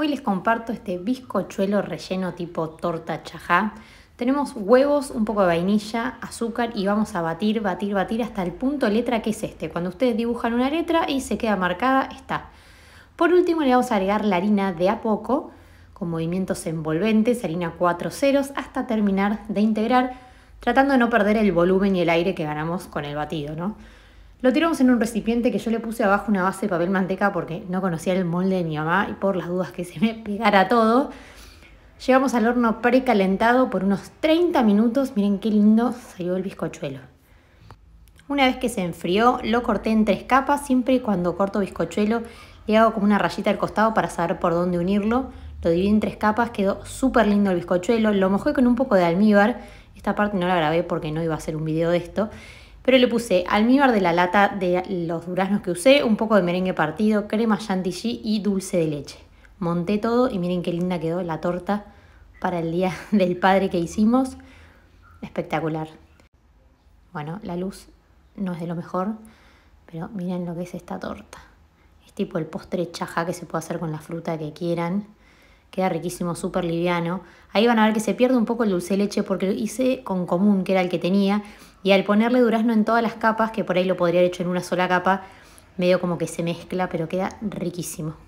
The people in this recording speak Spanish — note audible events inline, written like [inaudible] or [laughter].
Hoy les comparto este bizcochuelo relleno tipo torta chajá. Tenemos huevos, un poco de vainilla, azúcar y vamos a batir, batir, batir hasta el punto letra que es este. Cuando ustedes dibujan una letra y se queda marcada, está. Por último le vamos a agregar la harina de a poco, con movimientos envolventes, harina 4 ceros, hasta terminar de integrar, tratando de no perder el volumen y el aire que ganamos con el batido, ¿no? Lo tiramos en un recipiente que yo le puse abajo una base de papel manteca porque no conocía el molde de mi mamá y por las dudas que se me [laughs] pegara todo. Llegamos al horno precalentado por unos 30 minutos. Miren qué lindo salió el bizcochuelo. Una vez que se enfrió, lo corté en tres capas. Siempre cuando corto bizcochuelo le hago como una rayita al costado para saber por dónde unirlo. Lo dividí en tres capas, quedó súper lindo el bizcochuelo. Lo mojé con un poco de almíbar. Esta parte no la grabé porque no iba a hacer un video de esto pero le puse almíbar de la lata de los duraznos que usé, un poco de merengue partido, crema chantilly y dulce de leche. Monté todo y miren qué linda quedó la torta para el día [laughs] del padre que hicimos. Espectacular. Bueno, la luz no es de lo mejor, pero miren lo que es esta torta. Es tipo el postre chaja que se puede hacer con la fruta que quieran. Queda riquísimo, súper liviano. Ahí van a ver que se pierde un poco el dulce de leche porque lo hice con común, que era el que tenía. Y al ponerle durazno en todas las capas, que por ahí lo podría haber hecho en una sola capa, medio como que se mezcla, pero queda riquísimo.